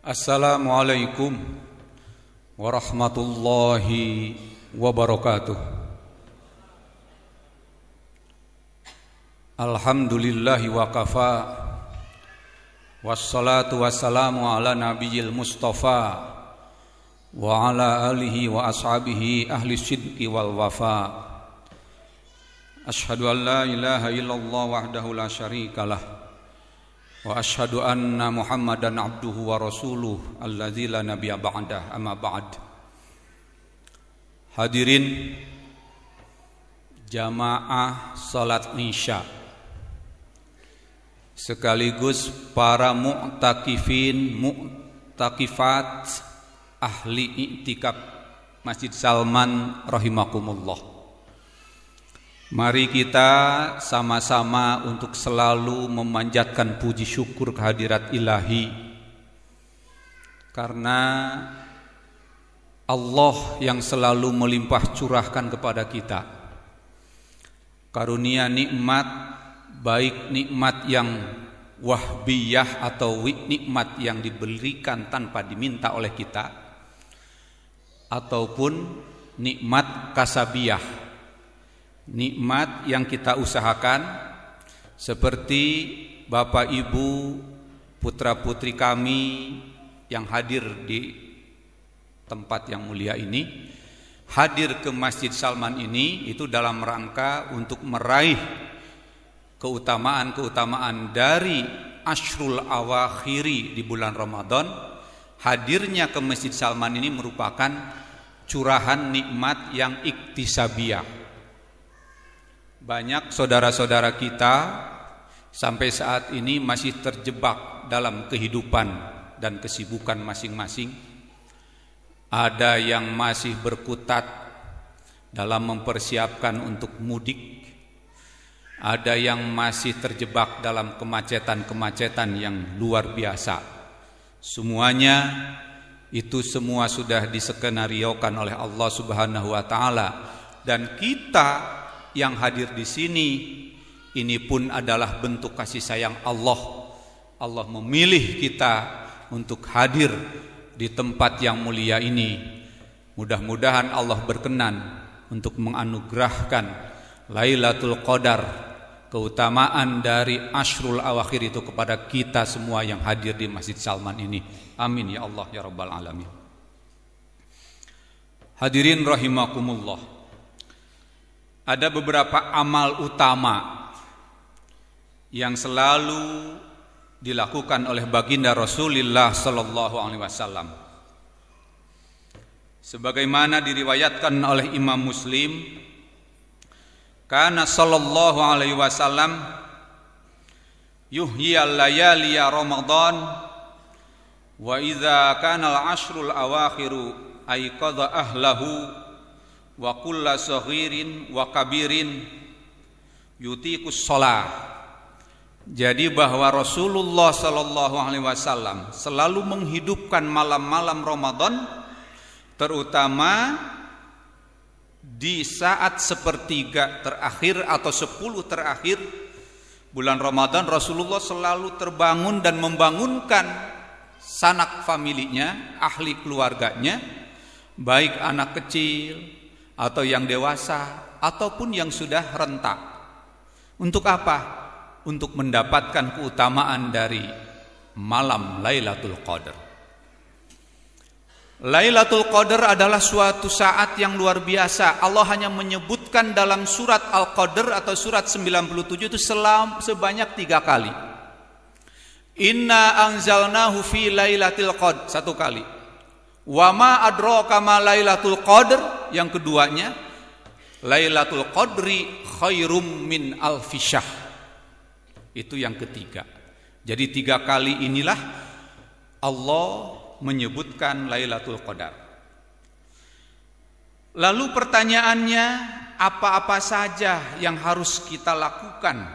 Assalamualaikum warahmatullahi wabarakatuh. Alhamdulillahi wa kafa. Wassalatu wassalamu ala nabiyil mustafa wa ala alihi wa ashabihi ahli sidqi wal wafa. Ashhadu an la ilaha illallah wahdahu la syarikalah. Wa ashadu anna muhammadan abduhu wa rasuluh Alladzi nabiya ba'dah amma ba'd Hadirin Jamaah salat isya Sekaligus para mu'takifin Mu'takifat Ahli i'tikab Masjid Salman Rahimakumullah Mari kita sama-sama untuk selalu memanjatkan puji syukur kehadirat ilahi Karena Allah yang selalu melimpah curahkan kepada kita Karunia nikmat baik nikmat yang wahbiyah atau nikmat yang diberikan tanpa diminta oleh kita ataupun nikmat kasabiyah nikmat yang kita usahakan seperti Bapak Ibu putra-putri kami yang hadir di tempat yang mulia ini hadir ke Masjid Salman ini itu dalam rangka untuk meraih keutamaan-keutamaan dari Ashrul Awakhiri di bulan Ramadan hadirnya ke Masjid Salman ini merupakan curahan nikmat yang iktisabiah banyak saudara-saudara kita sampai saat ini masih terjebak dalam kehidupan dan kesibukan masing-masing. Ada yang masih berkutat dalam mempersiapkan untuk mudik. Ada yang masih terjebak dalam kemacetan-kemacetan yang luar biasa. Semuanya itu semua sudah diskenariokan oleh Allah Subhanahu wa taala dan kita yang hadir di sini ini pun adalah bentuk kasih sayang Allah. Allah memilih kita untuk hadir di tempat yang mulia ini. Mudah-mudahan Allah berkenan untuk menganugerahkan Lailatul Qadar keutamaan dari Ashrul Awakhir itu kepada kita semua yang hadir di Masjid Salman ini. Amin ya Allah ya Rabbal Alamin. Hadirin rahimakumullah ada beberapa amal utama yang selalu dilakukan oleh baginda Rasulullah sallallahu alaihi wasallam. Sebagaimana diriwayatkan oleh Imam Muslim, karena sallallahu alaihi wasallam yuhyi al ramadhan ya Ramadan wa idza kana al-ashrul awakhiru ayqadha ahlahu wa kulla sahirin wa kabirin yutikus sholah Jadi bahwa Rasulullah Shallallahu Alaihi Wasallam selalu menghidupkan malam-malam Ramadan, terutama di saat sepertiga terakhir atau sepuluh terakhir bulan Ramadan Rasulullah selalu terbangun dan membangunkan sanak familinya, ahli keluarganya, baik anak kecil, atau yang dewasa ataupun yang sudah rentak. Untuk apa? Untuk mendapatkan keutamaan dari malam Lailatul Qadar. Lailatul Qadar adalah suatu saat yang luar biasa. Allah hanya menyebutkan dalam surat Al-Qadar atau surat 97 itu selam, sebanyak tiga kali. Inna anzalnahu fi lailatul qadar satu kali. Wa ma adraka ma lailatul qadar yang keduanya Lailatul Qadri khairum min alfisyah. Itu yang ketiga. Jadi tiga kali inilah Allah menyebutkan Lailatul Qadar. Lalu pertanyaannya apa-apa saja yang harus kita lakukan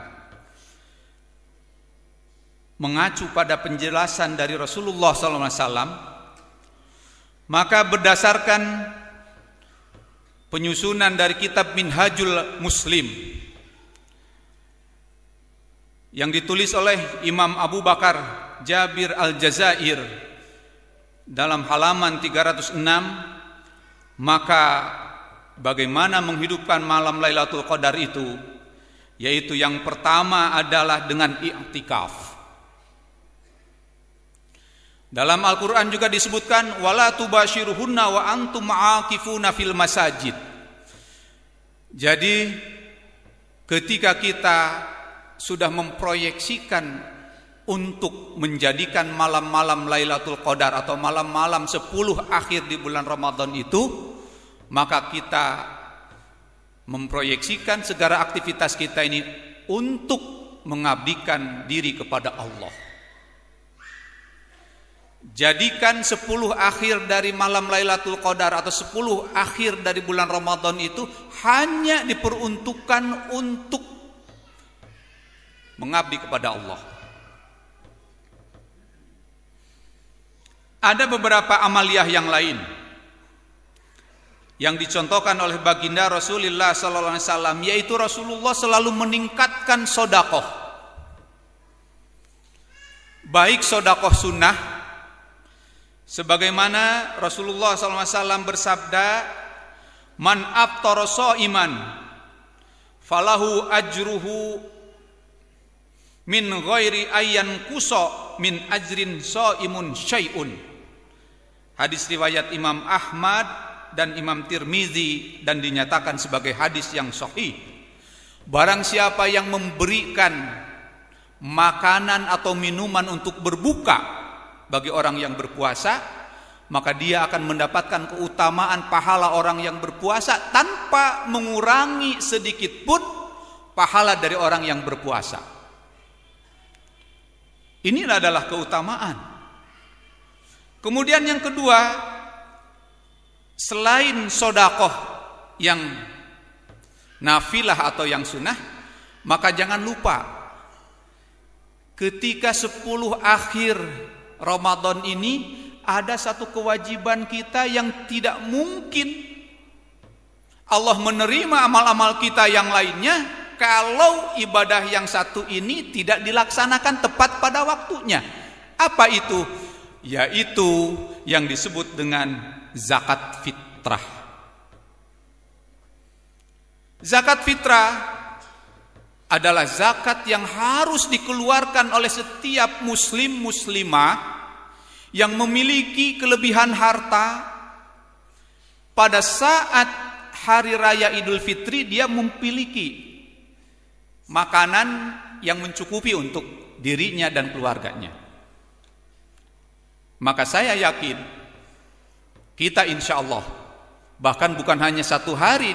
mengacu pada penjelasan dari Rasulullah SAW, maka berdasarkan penyusunan dari kitab Minhajul Muslim yang ditulis oleh Imam Abu Bakar Jabir Al-Jazair dalam halaman 306 maka bagaimana menghidupkan malam Lailatul Qadar itu yaitu yang pertama adalah dengan i'tikaf dalam Al-Qur'an juga disebutkan wala tubashiruhunna wa antum aakifuna fil masajid jadi ketika kita sudah memproyeksikan untuk menjadikan malam-malam Lailatul Qadar atau malam-malam 10 akhir di bulan Ramadan itu maka kita memproyeksikan segala aktivitas kita ini untuk mengabdikan diri kepada Allah. Jadikan sepuluh akhir dari malam Lailatul Qadar atau sepuluh akhir dari bulan Ramadan itu hanya diperuntukkan untuk mengabdi kepada Allah. Ada beberapa amaliyah yang lain yang dicontohkan oleh baginda Rasulullah sallallahu alaihi wasallam yaitu Rasulullah selalu meningkatkan sodakoh baik sodakoh sunnah Sebagaimana Rasulullah SAW bersabda, "Man aftara iman, falahu ajruhu min ghairi ayyan kuso min ajrin imun syai'un." Hadis riwayat Imam Ahmad dan Imam Tirmizi dan dinyatakan sebagai hadis yang sahih. Barang siapa yang memberikan makanan atau minuman untuk berbuka, bagi orang yang berpuasa, maka dia akan mendapatkan keutamaan pahala orang yang berpuasa tanpa mengurangi sedikit pun pahala dari orang yang berpuasa. Ini adalah keutamaan. Kemudian yang kedua, selain sodakoh yang nafilah atau yang sunnah, maka jangan lupa ketika sepuluh akhir Ramadan ini ada satu kewajiban kita yang tidak mungkin Allah menerima amal-amal kita yang lainnya kalau ibadah yang satu ini tidak dilaksanakan tepat pada waktunya. Apa itu? Yaitu yang disebut dengan zakat fitrah. Zakat fitrah adalah zakat yang harus dikeluarkan oleh setiap muslim muslimah yang memiliki kelebihan harta pada saat hari raya Idul Fitri dia memiliki makanan yang mencukupi untuk dirinya dan keluarganya. Maka saya yakin kita insya Allah bahkan bukan hanya satu hari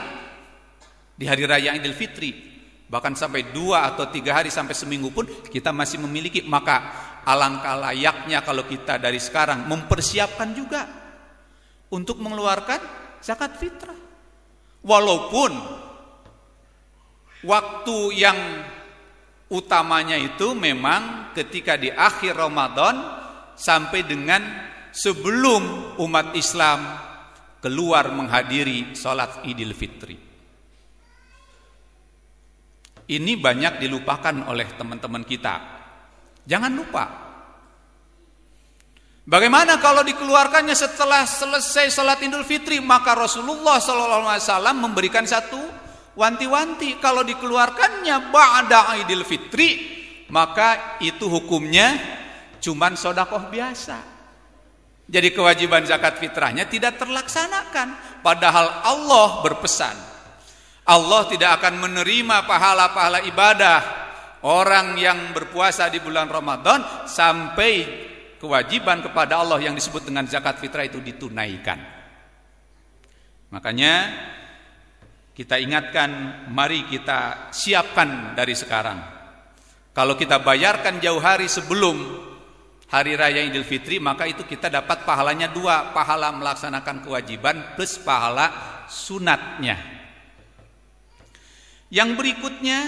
di hari raya Idul Fitri, bahkan sampai dua atau tiga hari sampai seminggu pun kita masih memiliki maka alangkah layaknya kalau kita dari sekarang mempersiapkan juga untuk mengeluarkan zakat fitrah walaupun waktu yang utamanya itu memang ketika di akhir Ramadan sampai dengan sebelum umat Islam keluar menghadiri sholat Idul Fitri. Ini banyak dilupakan oleh teman-teman kita. Jangan lupa. Bagaimana kalau dikeluarkannya setelah selesai salat Idul Fitri? Maka Rasulullah Alaihi Wasallam memberikan satu wanti-wanti kalau dikeluarkannya ba'da Idul Fitri, maka itu hukumnya cuman sodakoh biasa. Jadi kewajiban zakat fitrahnya tidak terlaksanakan. Padahal Allah berpesan. Allah tidak akan menerima pahala-pahala ibadah orang yang berpuasa di bulan Ramadan sampai kewajiban kepada Allah yang disebut dengan zakat fitrah itu ditunaikan. Makanya kita ingatkan, mari kita siapkan dari sekarang. Kalau kita bayarkan jauh hari sebelum hari raya Idul Fitri maka itu kita dapat pahalanya dua pahala melaksanakan kewajiban plus pahala sunatnya yang berikutnya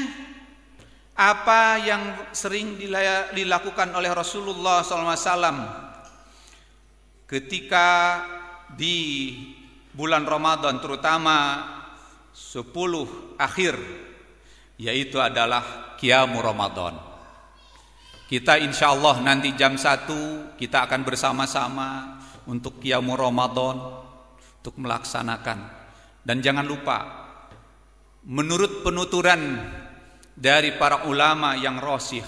apa yang sering dilakukan oleh Rasulullah SAW ketika di bulan Ramadan terutama 10 akhir yaitu adalah Qiyamu Ramadan. Kita insya Allah nanti jam 1 kita akan bersama-sama untuk Qiyamu Ramadan untuk melaksanakan. Dan jangan lupa Menurut penuturan dari para ulama yang rosih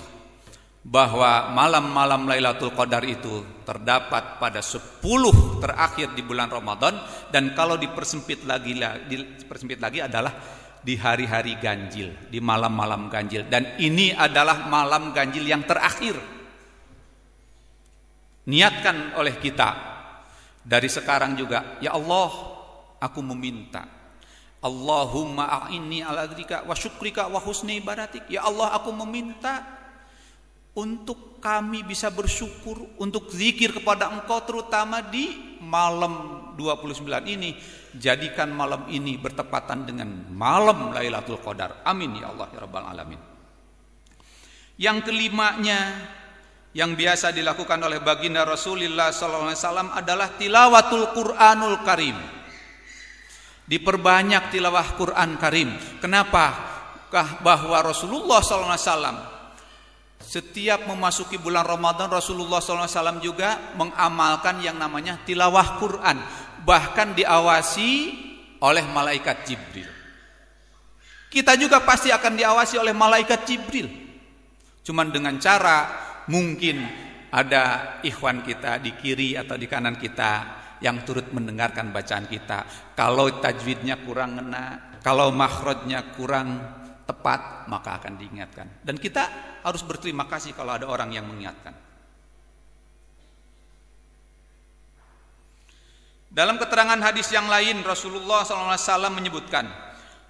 bahwa malam-malam Lailatul Qadar itu terdapat pada 10 terakhir di bulan Ramadan dan kalau dipersempit lagi dipersempit lagi adalah di hari-hari ganjil, di malam-malam ganjil dan ini adalah malam ganjil yang terakhir. Niatkan oleh kita dari sekarang juga, ya Allah, aku meminta Allahumma a'inni ala dzikrika wa syukrika wa husni ibadatik. Ya Allah, aku meminta untuk kami bisa bersyukur untuk zikir kepada Engkau terutama di malam 29 ini. Jadikan malam ini bertepatan dengan malam Lailatul Qadar. Amin ya Allah ya rabbal alamin. Yang kelimanya yang biasa dilakukan oleh baginda Rasulullah Wasallam adalah tilawatul Quranul Karim Diperbanyak tilawah Quran Karim. Kenapa? Bahwa Rasulullah SAW setiap memasuki bulan Ramadan Rasulullah SAW juga mengamalkan yang namanya tilawah Quran. Bahkan diawasi oleh malaikat Jibril. Kita juga pasti akan diawasi oleh malaikat Jibril. Cuman dengan cara mungkin ada ikhwan kita di kiri atau di kanan kita yang turut mendengarkan bacaan kita. Kalau tajwidnya kurang ngena, kalau makhrajnya kurang tepat, maka akan diingatkan. Dan kita harus berterima kasih kalau ada orang yang mengingatkan. Dalam keterangan hadis yang lain Rasulullah SAW menyebutkan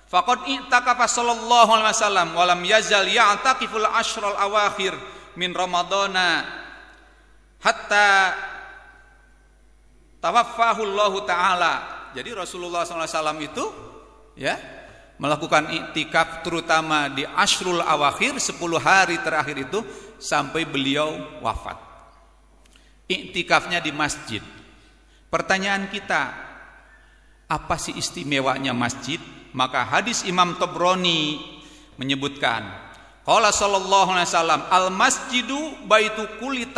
Faqad i'takafa sallallahu alaihi wasallam wa lam yazal ya'takiful ashral awakhir min ramadana hatta tawaffahullahu taala. Jadi Rasulullah SAW itu ya melakukan itikaf terutama di ashrul awakhir sepuluh hari terakhir itu sampai beliau wafat. Itikafnya di masjid. Pertanyaan kita, apa sih istimewanya masjid? Maka hadis Imam Tobroni menyebutkan, Qala sallallahu alaihi al masjidu baitu kulli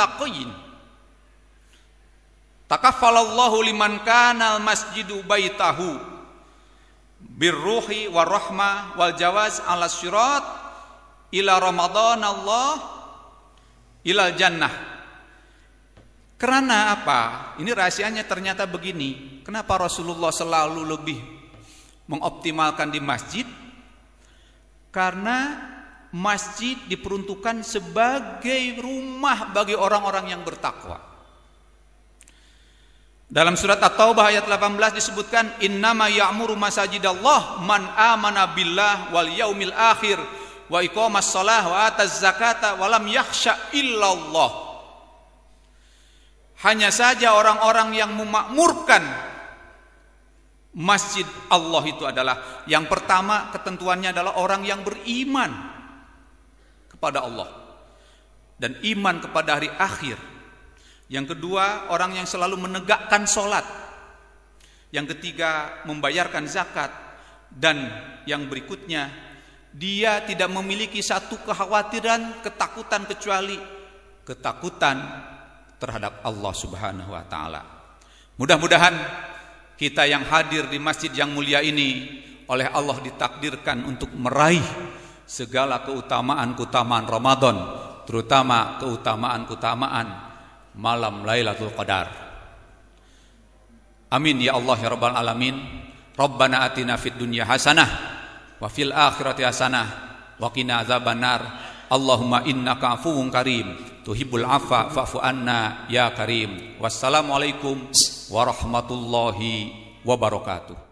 Takaffalallahu liman kanal masjidu baitahu birruhi warahmah wal jawaz ala sirat ila ramadhan Allah ila jannah. Karena apa? Ini rahasianya ternyata begini. Kenapa Rasulullah selalu lebih mengoptimalkan di masjid? Karena masjid diperuntukkan sebagai rumah bagi orang-orang yang bertakwa. Dalam surat At-Taubah ayat 18 disebutkan innama ya'muru masajidallah man amana billah wal yaumil akhir wa iqamas shalah wa ataz zakata wa lam yakhsha illallah. Hanya saja orang-orang yang memakmurkan masjid Allah itu adalah yang pertama ketentuannya adalah orang yang beriman kepada Allah dan iman kepada hari akhir yang kedua, orang yang selalu menegakkan sholat. Yang ketiga, membayarkan zakat. Dan yang berikutnya, dia tidak memiliki satu kekhawatiran, ketakutan kecuali ketakutan terhadap Allah Subhanahu wa taala. Mudah-mudahan kita yang hadir di masjid yang mulia ini oleh Allah ditakdirkan untuk meraih segala keutamaan-keutamaan Ramadan, terutama keutamaan-keutamaan malam Lailatul Qadar. Amin ya Allah ya Rabbal Alamin. Rabbana atina fid dunya hasanah wa fil akhirati hasanah wa qina azabannar. Allahumma innaka afuwun karim tuhibbul afa fa'fu anna ya karim. Wassalamualaikum warahmatullahi wabarakatuh.